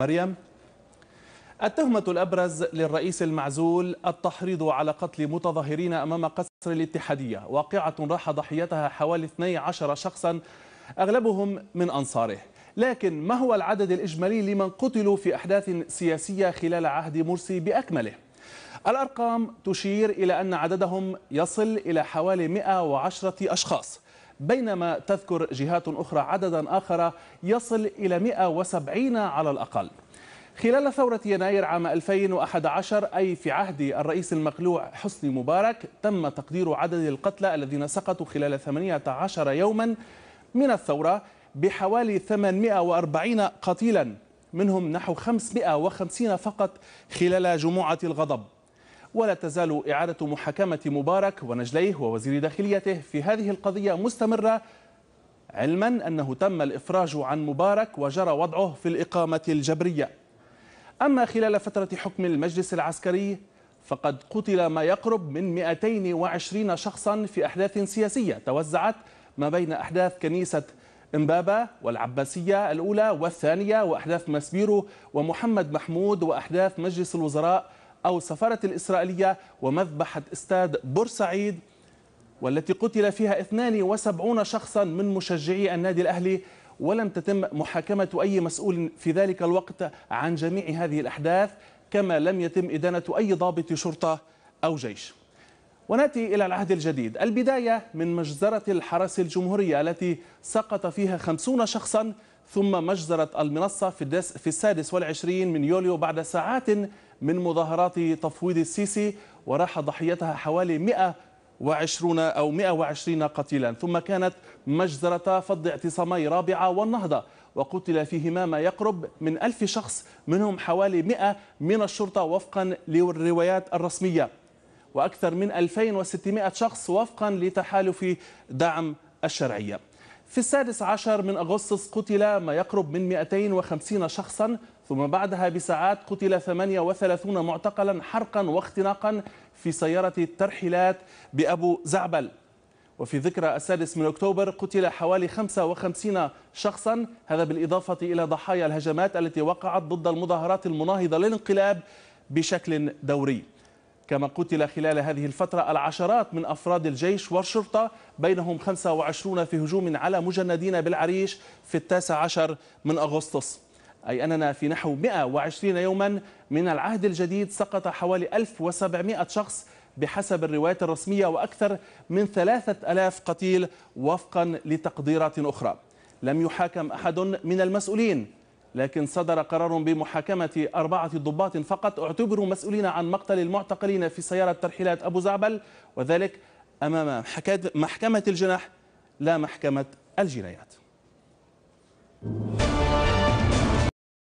مريم التهمة الأبرز للرئيس المعزول التحريض على قتل متظاهرين أمام قصر الاتحادية واقعة راح ضحيتها حوالي 12 شخصا أغلبهم من أنصاره لكن ما هو العدد الإجمالي لمن قتلوا في أحداث سياسية خلال عهد مرسي بأكمله؟ الأرقام تشير إلى أن عددهم يصل إلى حوالي 110 أشخاص بينما تذكر جهات أخرى عددا آخر يصل إلى 170 على الأقل خلال ثورة يناير عام 2011 أي في عهد الرئيس المقلوع حسني مبارك تم تقدير عدد القتلى الذين سقطوا خلال 18 يوما من الثورة بحوالي 840 قتيلا منهم نحو 550 فقط خلال جموعة الغضب ولا تزال إعادة محاكمة مبارك ونجليه ووزير داخليته في هذه القضية مستمرة علما أنه تم الإفراج عن مبارك وجرى وضعه في الإقامة الجبرية أما خلال فترة حكم المجلس العسكري فقد قتل ما يقرب من 220 شخصا في أحداث سياسية توزعت ما بين أحداث كنيسة إمبابا والعباسية الأولى والثانية وأحداث ماسبيرو ومحمد محمود وأحداث مجلس الوزراء أو السفارة الإسرائيلية ومذبحة استاد بورسعيد والتي قتل فيها 72 شخصا من مشجعي النادي الأهلي ولم تتم محاكمة أي مسؤول في ذلك الوقت عن جميع هذه الأحداث كما لم يتم إدانة أي ضابط شرطة أو جيش وناتي إلى العهد الجديد البداية من مجزرة الحرس الجمهورية التي سقط فيها خمسون شخصا ثم مجزرة المنصة في, في السادس والعشرين من يوليو بعد ساعات من مظاهرات تفويض السيسي وراح ضحيتها حوالي 120 أو 120 قتيلا ثم كانت مجزرة فض اعتصامي رابعة والنهضة وقتل فيهما ما يقرب من ألف شخص منهم حوالي 100 من الشرطة وفقا للروايات الرسمية وأكثر من 2600 شخص وفقا لتحالف دعم الشرعيه في السادس عشر من أغسطس قتل ما يقرب من 250 شخصا ثم بعدها بساعات قتل 38 معتقلا حرقا واختناقا في سيارة الترحيلات بأبو زعبل وفي ذكرى السادس من أكتوبر قتل حوالي 55 شخصا هذا بالإضافة إلى ضحايا الهجمات التي وقعت ضد المظاهرات المناهضة للانقلاب بشكل دوري كما قتل خلال هذه الفترة العشرات من أفراد الجيش والشرطة بينهم 25 في هجوم على مجندين بالعريش في التاسع عشر من أغسطس أي أننا في نحو 120 يوما من العهد الجديد سقط حوالي 1700 شخص بحسب الروايات الرسمية وأكثر من 3000 قتيل وفقا لتقديرات أخرى لم يحاكم أحد من المسؤولين لكن صدر قرار بمحاكمة أربعة ضباط فقط اعتبروا مسؤولين عن مقتل المعتقلين في سيارة ترحيلات أبو زعبل وذلك أمام محكمة الجناح لا محكمة الجنايات